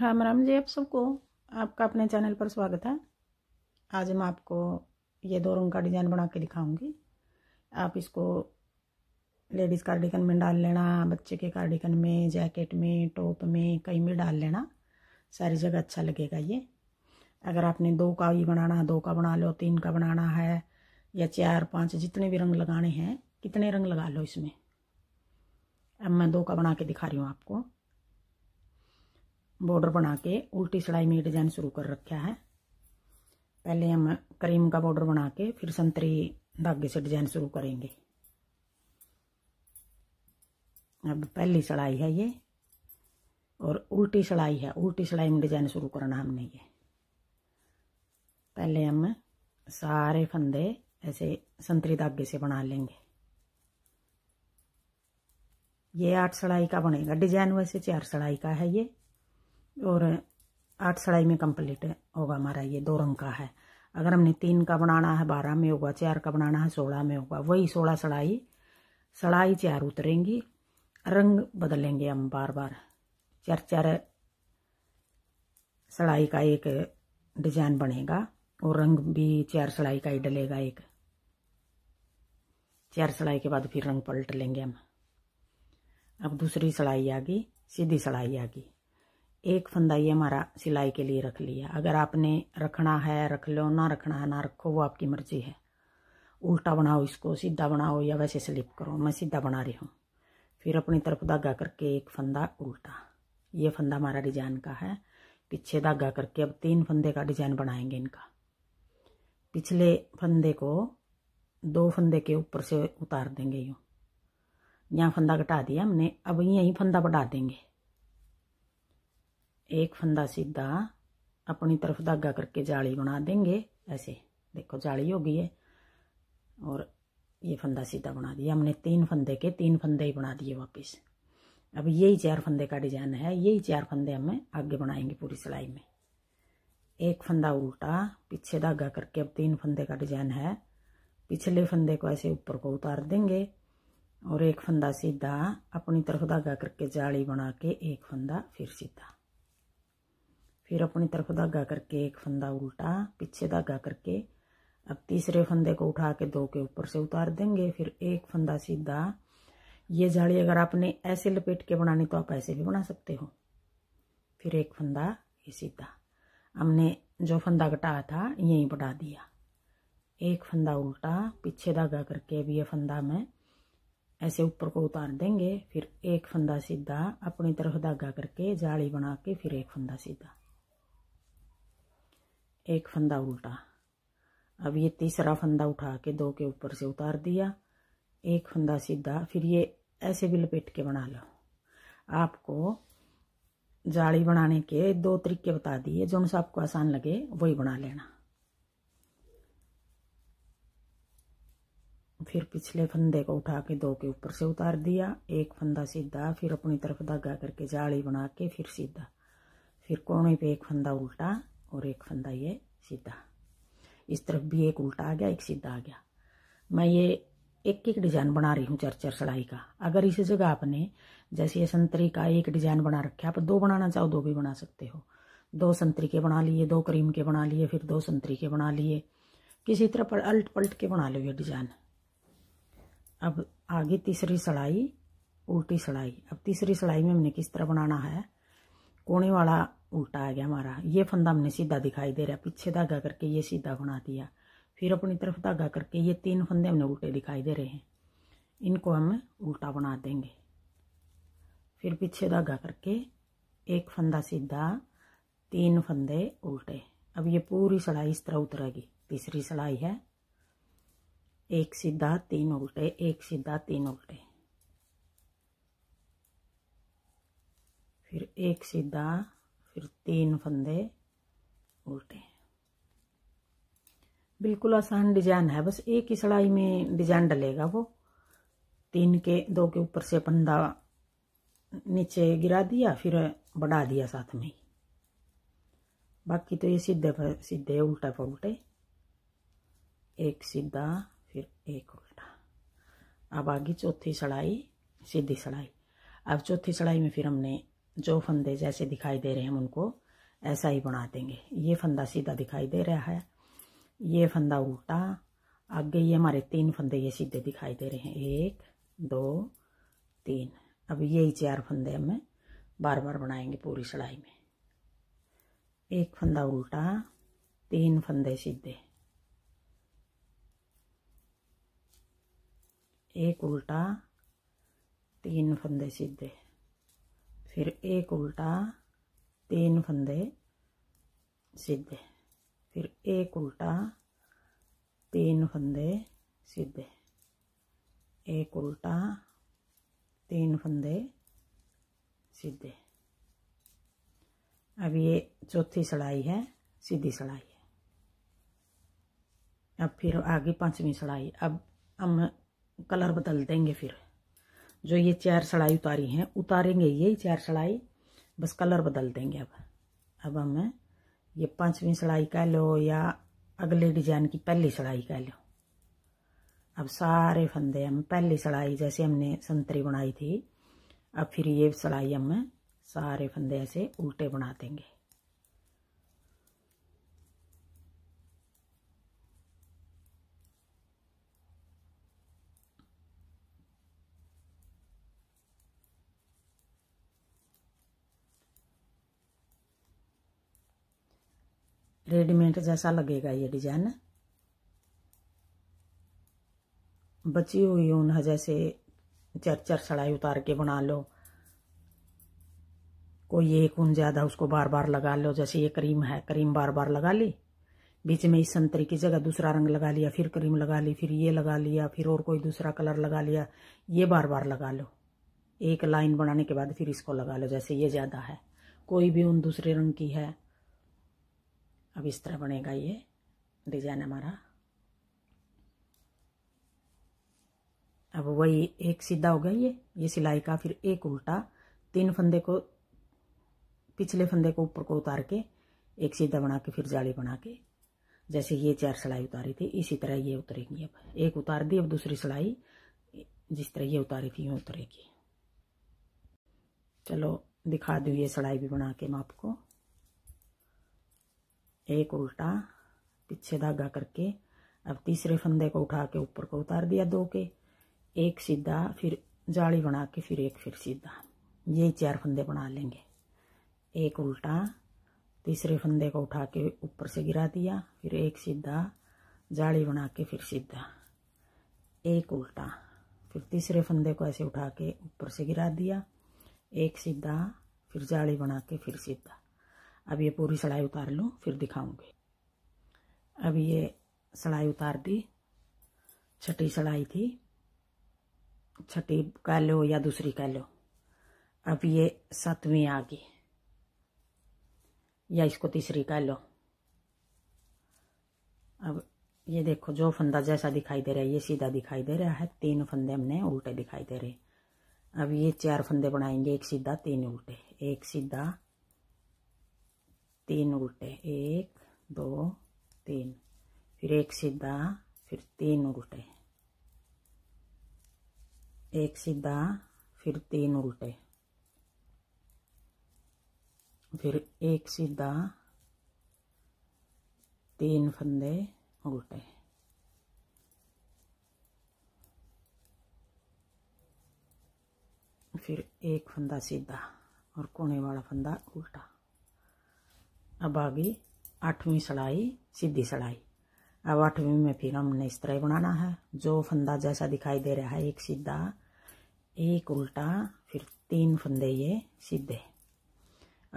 राम राम जी आप सबको आपका अपने चैनल पर स्वागत है आज मैं आपको ये दो रंग का डिज़ाइन बना के दिखाऊंगी आप इसको लेडीज़ कार्डिकन में डाल लेना बच्चे के कार्डिकन में जैकेट में टॉप में कहीं में डाल लेना सारी जगह अच्छा लगेगा ये अगर आपने दो का ही बनाना दो का बना लो तीन का बनाना है या चार पाँच जितने भी रंग लगाने हैं कितने रंग लगा लो इसमें अब मैं दो का बना के दिखा रही हूँ आपको बॉर्डर बना के उल्टी सिलाई में डिजाइन शुरू कर रखा है पहले हम क्रीम का बॉर्डर बना के फिर संतरी धागे से डिजाइन शुरू करेंगे अब पहली सिलाई है ये और उल्टी सिलाई है उल्टी सिलाई में डिजाइन शुरू करना हमने ये पहले हम सारे फंदे ऐसे संतरी धागे से बना लेंगे ये आठ सड़ाई का बनेगा डिजाइन वैसे चार सड़ाई का है ये और आठ सड़ाई में कंप्लीट होगा हमारा ये दो रंग का है अगर हमने तीन का बनाना है बारह में होगा चार का बनाना है सोलह में होगा वही सोलह सड़ाई सड़ाई चार उतरेंगी रंग बदलेंगे हम बार बार चार चार सड़ाई का एक डिजाइन बनेगा और रंग भी चार सड़ाई का ही डलेगा एक चार सड़ाई के बाद फिर रंग पलट लेंगे हम अब दूसरी सड़ाई आ गई सीधी सड़ाई आ गई एक फंदा ये हमारा सिलाई के लिए रख लिया अगर आपने रखना है रख लो ना रखना है ना रखो वो आपकी मर्जी है उल्टा बनाओ इसको सीधा बनाओ या वैसे स्लिप करो मैं सीधा बना रही हूँ फिर अपनी तरफ धागा करके एक फंदा उल्टा ये फंदा हमारा डिजाइन का है पीछे धागा करके अब तीन फंदे का डिजाइन बनाएंगे इनका पिछले फंदे को दो फंदे के ऊपर से उतार देंगे यूँ यहाँ फंदा घटा दिया हमने अब यहीं फंदा बढ़ा देंगे एक फंदा सीधा अपनी तरफ धागा करके जाली बना देंगे ऐसे देखो जाली हो गई है और ये फंदा सीधा बना दिया हमने तीन फंदे के तीन फंदे ही बना दिए वापस अब यही चार फंदे का डिजाइन है यही चार फंदे हमें आगे बनाएंगे पूरी सिलाई में एक फंदा उल्टा पीछे धागा करके अब तीन फंदे का डिजाइन है पिछले फंदे को ऐसे ऊपर को उतार देंगे और एक फंदा सीधा अपनी तरफ धागा करके जाली बना के एक फंदा फिर सीधा फिर अपनी तरफ धागा करके एक फंदा उल्टा पीछे धागा करके अब तीसरे फंदे को उठा के दो के ऊपर से उतार देंगे फिर एक फंदा सीधा ये जाली अगर आपने ऐसे लपेट के बनानी तो आप ऐसे भी बना सकते हो फिर एक फंदा ये सीधा हमने जो फंदा घटाया था यहीं बढ़ा दिया एक फंदा उल्टा पीछे धागा करके अब ये फंदा में ऐसे ऊपर को उतार देंगे फिर एक फंदा सीधा अपनी तरफ धागा करके जाली बना के फिर एक फंदा सीधा एक फंदा उल्टा अब ये तीसरा फंदा उठा के दो के ऊपर से उतार दिया एक फंदा सीधा फिर ये ऐसे भी लपेट के बना लो आपको जाली बनाने के दो तरीके बता दिए जो सा आपको आसान लगे वही बना लेना फिर पिछले फंदे को उठा के दो के ऊपर से उतार दिया एक फंदा सीधा फिर अपनी तरफ धागा करके जाली बना के फिर सीधा फिर कोने पे एक फंदा उल्टा और एक फंदा ये सीधा इस तरफ भी एक उल्टा आ गया एक सीधा आ गया मैं ये एक एक डिजाइन बना रही हूँ चार चार सड़ाई का अगर इसी जगह आपने जैसे ये संतरी का एक डिजाइन बना रखे आप दो बनाना चाहो दो भी बना सकते हो दो संतरी के बना लिए दो क्रीम के बना लिए फिर दो संतरी के बना लिए किसी तरह पर अल्ट पलट के बना लो ये डिजाइन अब आगे तीसरी सिलाई उल्टी सिलाई अब तीसरी सड़ाई में हमने किस तरह बनाना है कोने वाला उल्टा आ गया हमारा ये फंदा हमने सीधा दिखाई दे रहा है पीछे धागा करके ये सीधा बना दिया फिर अपनी तरफ धागा करके ये तीन फंदे हमने उल्टे दिखाई दे रहे हैं इनको हम उल्टा बना देंगे फिर पीछे धागा करके एक फंदा सीधा तीन फंदे उल्टे अब ये पूरी सड़ाई इस तरह उतरेगी तीसरी सड़ाई है एक सीधा तीन उल्टे एक सीधा तीन उल्टे फिर एक सीधा फिर तीन फंदे उल्टे बिल्कुल आसान डिजाइन है बस एक ही सड़ाई में डिजाइन डलेगा वो तीन के दो के ऊपर से फंदा नीचे गिरा दिया फिर बढ़ा दिया साथ में बाकी तो ये सीधे सीधे उल्टा पलटे एक सीधा फिर एक उल्टा अब आगे चौथी सड़ाई सीधी सड़ाई अब चौथी सड़ाई में फिर हमने जो फंदे जैसे दिखाई दे रहे हैं हम उनको ऐसा ही बना देंगे ये फंदा सीधा दिखाई दे रहा है ये फंदा उल्टा आगे ये हमारे तीन फंदे ये सीधे दिखाई दे रहे हैं एक दो तीन अब यही चार फंदे हमें बार बार बनाएंगे पूरी सिलाई में एक फंदा उल्टा तीन फंदे सीधे एक उल्टा तीन फंदे सीधे फिर एक उल्टा तीन फंदे सीधे फिर एक उल्टा तीन फंदे सीधे एक उल्टा तीन फंदे सीधे अब ये चौथी सड़ाई है सीधी सड़ाई है अब फिर आगे पांचवी सड़ाई अब हम कलर बदल देंगे फिर जो ये चार सड़ाई उतारी हैं उतारेंगे ये चार सड़ाई बस कलर बदल देंगे अब अब हमें ये पांचवी सड़ाई कह लो या अगले डिजाइन की पहली सड़ाई कह लो अब सारे फंदे हम पहली सड़ाई जैसे हमने संतरी बनाई थी अब फिर ये सड़ाई हम सारे फंदे ऐसे उल्टे बना देंगे रेडीमेड जैसा लगेगा ये डिजाइन बची हुई ऊन है जैसे चर चर सड़ाई उतार के बना लो कोई एक ऊन ज़्यादा उसको बार बार लगा लो जैसे ये क्रीम है क्रीम बार बार लगा ली बीच में इस संतरी की जगह दूसरा रंग लगा लिया फिर क्रीम लगा ली फिर ये लगा लिया फिर और कोई दूसरा कलर लगा लिया ये बार बार लगा लो एक लाइन बनाने के बाद फिर इसको लगा लो जैसे ये ज़्यादा है कोई भी ऊन दूसरे रंग की है अब इस तरह बनेगा ये डिजाइन हमारा अब वही एक सीधा हो गया ये ये सिलाई का फिर एक उल्टा तीन फंदे को पिछले फंदे को ऊपर को उतार के एक सीधा बना के फिर जाली बना के जैसे ये चार सिलाई उतारी थी इसी तरह ये उतरेगी अब एक उतार दी अब दूसरी सिलाई जिस तरह ये उतारी थी यूँ उतरेगी चलो दिखा दूँ ये सिलाई भी बना के मैं आपको एक उल्टा पीछे धागा करके अब तीसरे फंदे को उठा के ऊपर को उतार दिया दो के एक सीधा फिर जाली बना के फिर एक फिर सीधा ये चार फंदे बना लेंगे एक उल्टा तीसरे फंदे को उठा के ऊपर से गिरा दिया फिर एक सीधा जाली बना के फिर सीधा एक उल्टा फिर तीसरे फंदे को ऐसे उठा के ऊपर से गिरा दिया एक सीधा फिर जाली बना के फिर सीधा अब ये पूरी सड़ाई उतार लो फिर दिखाऊंगी अब ये सड़ाई उतार दी छठी सड़ाई थी छठी कह लो या दूसरी कह लो अब ये सातवीं आ गई या इसको तीसरी कह लो अब ये देखो जो फंदा जैसा दिखाई दे रहा है ये सीधा दिखाई दे रहा है तीन फंदे हमने उल्टे दिखाई दे रहे अब ये चार फंदे बनाएंगे एक सीधा तीन उल्टे एक सीधा तीन उल्टे एक दो तीन फिर एक सीधा फिर तीन उल्टे एक सीधा फिर तीन उल्टे फिर एक सीधा तीन फंदे उल्टे फिर एक फंदा सीधा और कोने वाला फंदा उल्टा अब आ गई आठवीं सड़ाई सीधी सड़ाई अब आठवीं में फिर हमने इस तरह बनाना है जो फंदा जैसा दिखाई दे रहा है एक सीधा एक उल्टा फिर तीन फंदे ये सीधे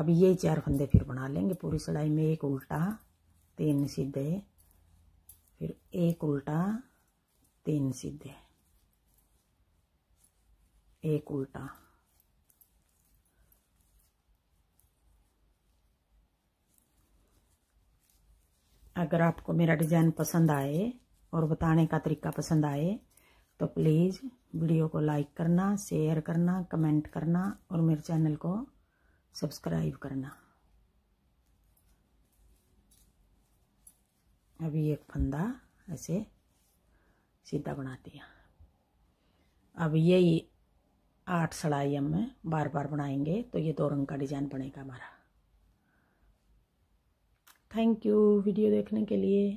अब ये चार फंदे फिर बना लेंगे पूरी सिलाई में एक उल्टा तीन सीधे फिर एक उल्टा तीन सीधे एक उल्टा अगर आपको मेरा डिज़ाइन पसंद आए और बताने का तरीका पसंद आए तो प्लीज़ वीडियो को लाइक करना शेयर करना कमेंट करना और मेरे चैनल को सब्सक्राइब करना अभी एक फंदा ऐसे सीधा बना दिया अब यही आठ सड़ाई हम बार बार बनाएंगे तो ये दो रंग का डिज़ाइन बनेगा हमारा थैंक यू वीडियो देखने के लिए